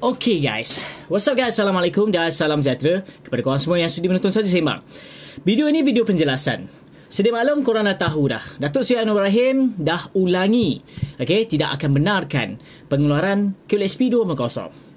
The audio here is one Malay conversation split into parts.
Okay guys, what's up guys, Assalamualaikum dan salam sejahtera kepada korang semua yang sudi menonton saja sembang. Video ini video penjelasan. Sedia maklum korang dah tahu dah, Datuk Seri Anwar Rahim dah ulangi, okay, tidak akan benarkan pengeluaran QLSP 2.0.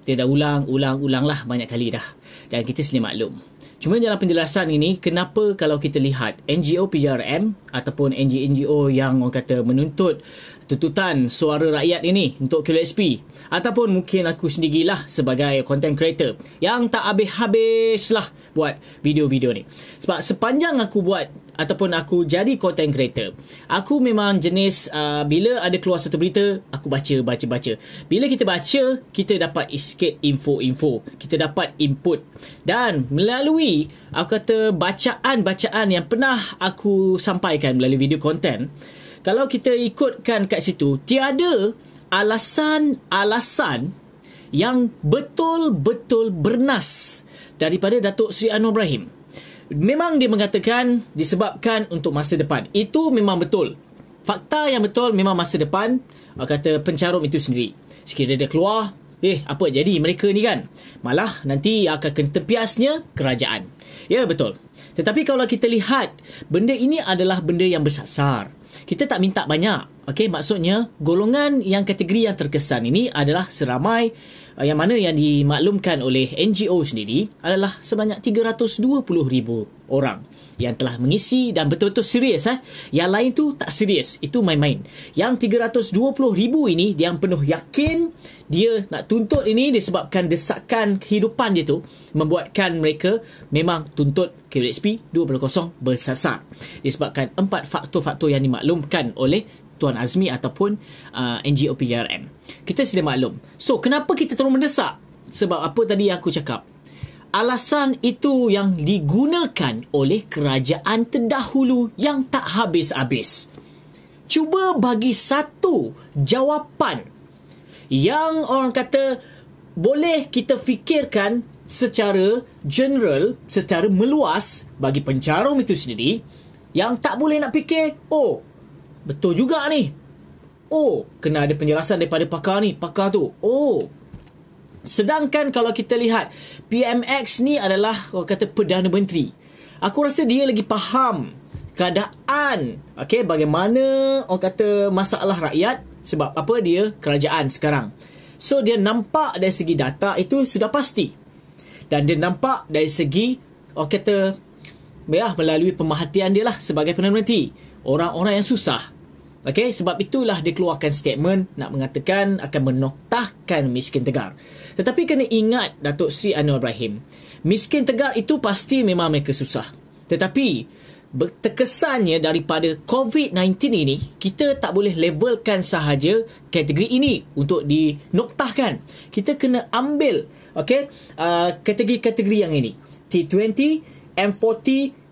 Dia dah ulang, ulang, ulang lah banyak kali dah. Dan kita sedia maklum. Cuma dalam penjelasan ini, kenapa kalau kita lihat NGO PJRM ataupun NGO-NGO yang orang kata menuntut Tututan suara rakyat ini untuk QLSP ataupun mungkin aku sendirilah sebagai content creator yang tak habis lah buat video-video ni sebab sepanjang aku buat ataupun aku jadi content creator aku memang jenis uh, bila ada keluar satu berita aku baca baca baca bila kita baca kita dapat sikit info-info kita dapat input dan melalui aku kata bacaan-bacaan yang pernah aku sampaikan melalui video content kalau kita ikutkan kat situ tiada alasan-alasan yang betul-betul bernas daripada Datuk Sri Anwar Ibrahim. Memang dia mengatakan disebabkan untuk masa depan. Itu memang betul. Fakta yang betul memang masa depan uh, kata pencarum itu sendiri. Sekiranya dia keluar, Eh, apa jadi mereka ni kan? Malah nanti akan kena kerajaan. Ya, betul. Tetapi kalau kita lihat, benda ini adalah benda yang bersasar. Kita tak minta banyak. Okey, maksudnya golongan yang kategori yang terkesan ini adalah seramai Eh, yang mana yang dimaklumkan oleh NGO sendiri adalah sebanyak 320,000 orang yang telah mengisi dan betul-betul serius eh. Yang lain tu tak serius, itu main-main. Yang 320,000 ini dia yang penuh yakin dia nak tuntut ini disebabkan desakan kehidupan dia tu membuatkan mereka memang tuntut KWSP 2.0 bersasar. Disebabkan empat faktor-faktor yang dimaklumkan oleh Tuan Azmi ataupun uh, NGO PRM. Kita sudah maklum. So, kenapa kita terus mendesak? Sebab apa tadi yang aku cakap? Alasan itu yang digunakan oleh kerajaan terdahulu yang tak habis-habis. Cuba bagi satu jawapan yang orang kata boleh kita fikirkan secara general, secara meluas bagi pencarum itu sendiri yang tak boleh nak fikir, oh betul juga ni. Oh, kena ada penjelasan daripada pakar ni, pakar tu. Oh. Sedangkan kalau kita lihat PMX ni adalah orang kata Perdana Menteri. Aku rasa dia lagi faham keadaan, Okay, bagaimana orang kata masalah rakyat sebab apa dia kerajaan sekarang. So dia nampak dari segi data itu sudah pasti. Dan dia nampak dari segi orang kata ya, melalui pemahatian dia lah sebagai Perdana Menteri orang-orang yang susah. Okey, sebab itulah dia keluarkan statement nak mengatakan akan menoktahkan miskin tegar. Tetapi kena ingat Datuk Sri Anwar Ibrahim, miskin tegar itu pasti memang mereka susah. Tetapi terkesannya daripada COVID-19 ini, kita tak boleh levelkan sahaja kategori ini untuk dinoktahkan. Kita kena ambil okey, uh, kategori-kategori yang ini. T20, M40,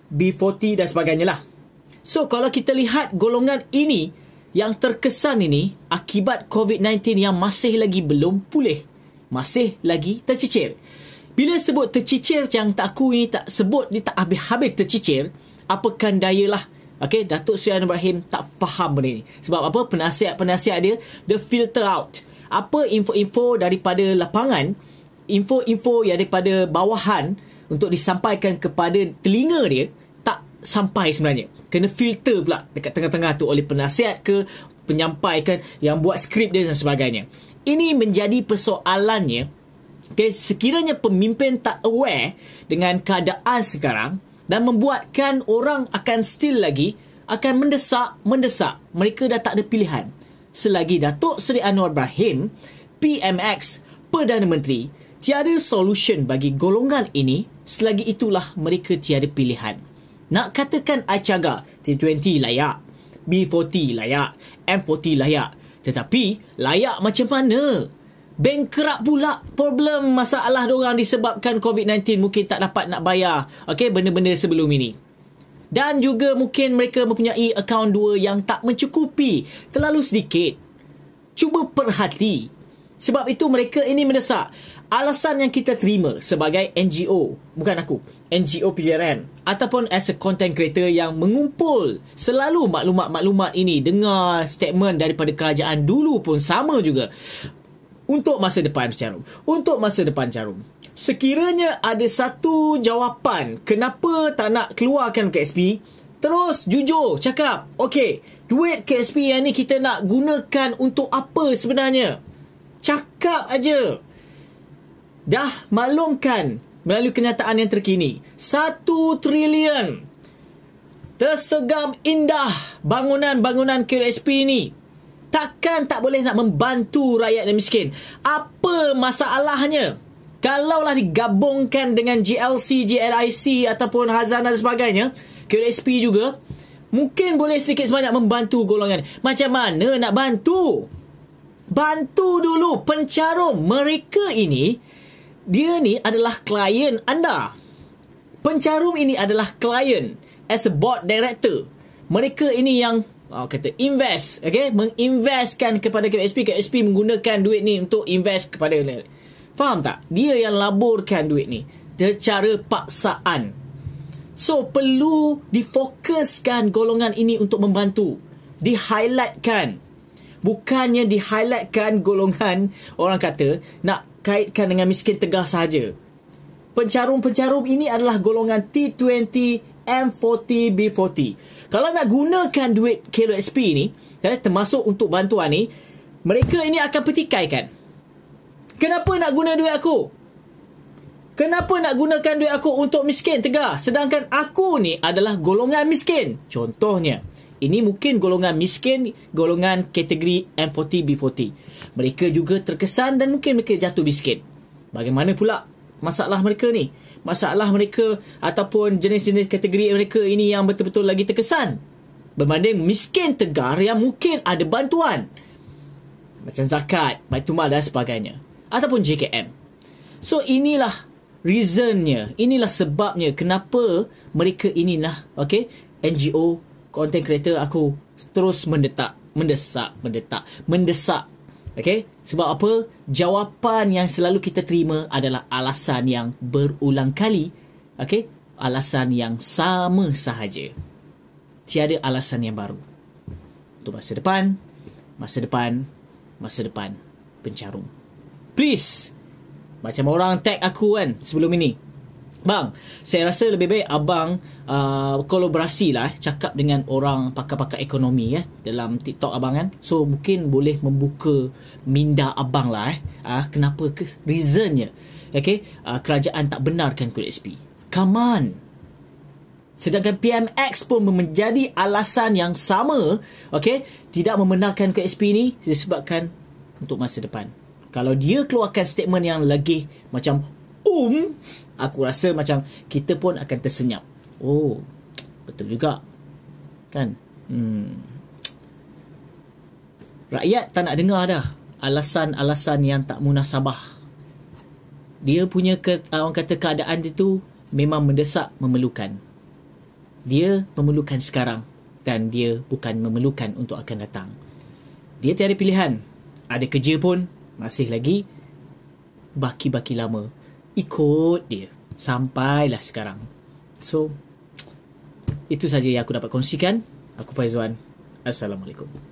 B40 dan sebagainya lah. So kalau kita lihat golongan ini yang terkesan ini akibat COVID-19 yang masih lagi belum pulih, masih lagi tercicir. Bila sebut tercicir yang tak aku ini tak sebut dia tak habis-habis tercicir, apakan dayalah. Okay, Datuk Sri Anwar Ibrahim tak faham benda ni. Sebab apa? Penasihat-penasihat dia the filter out. Apa info-info daripada lapangan, info-info yang daripada bawahan untuk disampaikan kepada telinga dia tak sampai sebenarnya kena filter pula dekat tengah-tengah tu oleh penasihat ke penyampaikan yang buat skrip dia dan sebagainya. Ini menjadi persoalannya okay, sekiranya pemimpin tak aware dengan keadaan sekarang dan membuatkan orang akan still lagi akan mendesak, mendesak. Mereka dah tak ada pilihan. Selagi Datuk Seri Anwar Ibrahim, PMX, Perdana Menteri, tiada solution bagi golongan ini selagi itulah mereka tiada pilihan. Nak katakan Acaga T20 layak, B40 layak, M40 layak. Tetapi layak macam mana? Bankrupt pula problem masalah diorang disebabkan COVID-19 mungkin tak dapat nak bayar okay, benda-benda sebelum ini. Dan juga mungkin mereka mempunyai akaun dua yang tak mencukupi terlalu sedikit. Cuba perhati. Sebab itu mereka ini mendesak alasan yang kita terima sebagai NGO, bukan aku, NGO PJRN ataupun as a content creator yang mengumpul selalu maklumat-maklumat ini dengar statement daripada kerajaan dulu pun sama juga untuk masa depan Carum. Untuk masa depan Carum. Sekiranya ada satu jawapan kenapa tak nak keluarkan KSP, terus jujur cakap, okey, duit KSP yang ni kita nak gunakan untuk apa sebenarnya? Cakap aja dah maklumkan melalui kenyataan yang terkini satu trilion tersegam indah bangunan-bangunan KSP ini takkan tak boleh nak membantu rakyat yang miskin apa masalahnya kalaulah digabungkan dengan GLC, GLIC ataupun Hazan dan sebagainya KSP juga mungkin boleh sedikit sebanyak membantu golongan macam mana nak bantu bantu dulu pencarum mereka ini dia ni adalah klien anda. Pencarum ini adalah klien as a board director. Mereka ini yang oh, kata invest, okay? Menginvestkan kepada KSP, KSP menggunakan duit ni untuk invest kepada Faham tak? Dia yang laburkan duit ni secara paksaan. So perlu difokuskan golongan ini untuk membantu. dihighlightkan bukannya di-highlightkan golongan orang kata nak kaitkan dengan miskin tegah saja. Pencarum-pencarum ini adalah golongan T20, M40, B40. Kalau nak gunakan duit KLSP ini, eh, termasuk untuk bantuan ni, mereka ini akan petikaikan. Kenapa nak guna duit aku? Kenapa nak gunakan duit aku untuk miskin tegar sedangkan aku ni adalah golongan miskin? Contohnya, ini mungkin golongan miskin, golongan kategori M40 B40. Mereka juga terkesan dan mungkin mereka jatuh miskin. Bagaimana pula masalah mereka ni? Masalah mereka ataupun jenis-jenis kategori mereka ini yang betul-betul lagi terkesan berbanding miskin tegar yang mungkin ada bantuan macam zakat, baitulmal dan sebagainya ataupun JKM. So inilah reasonnya, inilah sebabnya kenapa mereka inilah okay, NGO content creator aku terus mendetak mendesak mendetak mendesak okey sebab apa jawapan yang selalu kita terima adalah alasan yang berulang kali okey alasan yang sama sahaja tiada alasan yang baru untuk masa depan masa depan masa depan pencarum. please macam orang tag aku kan sebelum ini Bang, saya rasa lebih baik abang uh, kolaborasi lah eh, cakap dengan orang pakar-pakar ekonomi ya eh, dalam TikTok abang kan. So mungkin boleh membuka minda abang lah eh. Ah, kenapa ke reasonnya? Okay, uh, kerajaan tak benarkan kulit SP. Come on. Sedangkan PMX pun menjadi alasan yang sama, okay, tidak membenarkan kulit SP ni disebabkan untuk masa depan. Kalau dia keluarkan statement yang lagi macam um, aku rasa macam kita pun akan tersenyap. Oh, betul juga. Kan? Hmm. Rakyat tak nak dengar dah alasan-alasan yang tak munasabah. Dia punya ke, orang kata keadaan dia tu memang mendesak memerlukan. Dia memerlukan sekarang dan dia bukan memerlukan untuk akan datang. Dia tiada pilihan. Ada kerja pun masih lagi baki-baki lama ikut dia sampailah sekarang. So itu saja yang aku dapat kongsikan. Aku Faizwan. Assalamualaikum.